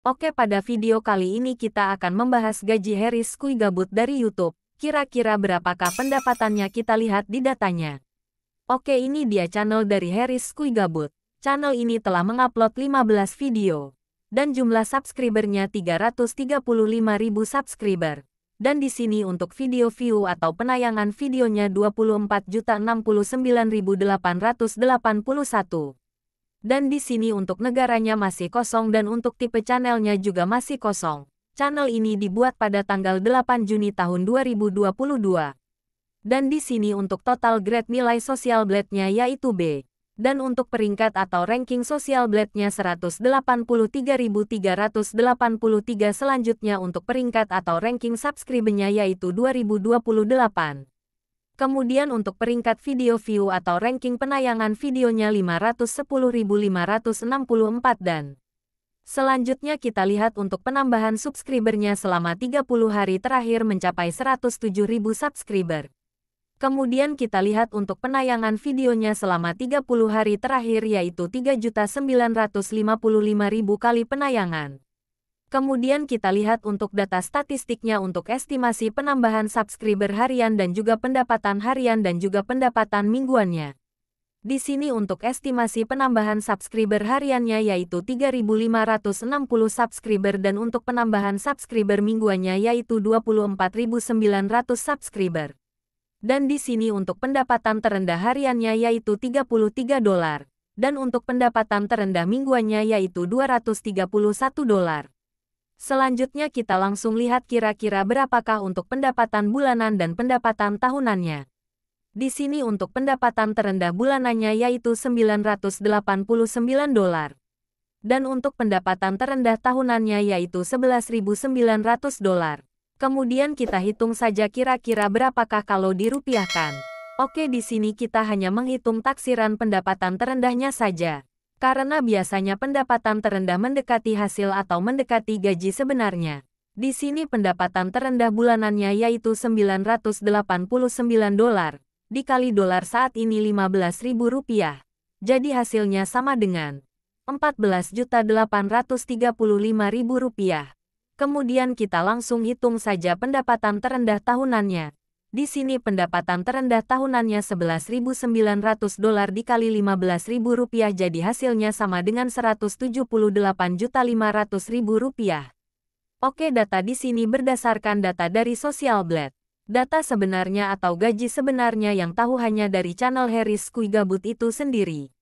Oke pada video kali ini kita akan membahas gaji Harris Kui gabut dari YouTube. Kira-kira berapakah pendapatannya kita lihat di datanya. Oke ini dia channel dari Harris Kui gabut. Channel ini telah mengupload 15 video. Dan jumlah subscribernya ribu subscriber. Dan di sini untuk video view atau penayangan videonya 24.069.881 dan di sini untuk negaranya masih kosong dan untuk tipe channelnya juga masih kosong. Channel ini dibuat pada tanggal 8 Juni tahun 2022. Dan di sini untuk total grade nilai sosial blade-nya yaitu B. Dan untuk peringkat atau ranking sosial blade-nya 183.383 selanjutnya untuk peringkat atau ranking subscribe-nya yaitu 2028. Kemudian untuk peringkat video view atau ranking penayangan videonya 510.564 dan Selanjutnya kita lihat untuk penambahan subscribernya selama 30 hari terakhir mencapai 107.000 subscriber. Kemudian kita lihat untuk penayangan videonya selama 30 hari terakhir yaitu 3.955.000 kali penayangan. Kemudian kita lihat untuk data statistiknya untuk estimasi penambahan subscriber harian dan juga pendapatan harian dan juga pendapatan mingguannya. Di sini untuk estimasi penambahan subscriber hariannya yaitu 3.560 subscriber dan untuk penambahan subscriber mingguannya yaitu 24.900 subscriber. Dan di sini untuk pendapatan terendah hariannya yaitu 33 dolar. Dan untuk pendapatan terendah mingguannya yaitu 231 dolar. Selanjutnya kita langsung lihat kira-kira berapakah untuk pendapatan bulanan dan pendapatan tahunannya. Di sini untuk pendapatan terendah bulanannya yaitu 989 dolar. Dan untuk pendapatan terendah tahunannya yaitu 11.900 dolar. Kemudian kita hitung saja kira-kira berapakah kalau dirupiahkan. Oke di sini kita hanya menghitung taksiran pendapatan terendahnya saja karena biasanya pendapatan terendah mendekati hasil atau mendekati gaji sebenarnya. Di sini pendapatan terendah bulanannya yaitu 989 dolar, dikali dolar saat ini 15 ribu rupiah. Jadi hasilnya sama dengan 14.835.000 rupiah. Kemudian kita langsung hitung saja pendapatan terendah tahunannya. Di sini pendapatan terendah tahunannya 11.900 dolar dikali 15.000 rupiah jadi hasilnya sama dengan 178.500.000 rupiah. Oke data di sini berdasarkan data dari Social Blade. Data sebenarnya atau gaji sebenarnya yang tahu hanya dari channel Harris Kuigabut itu sendiri.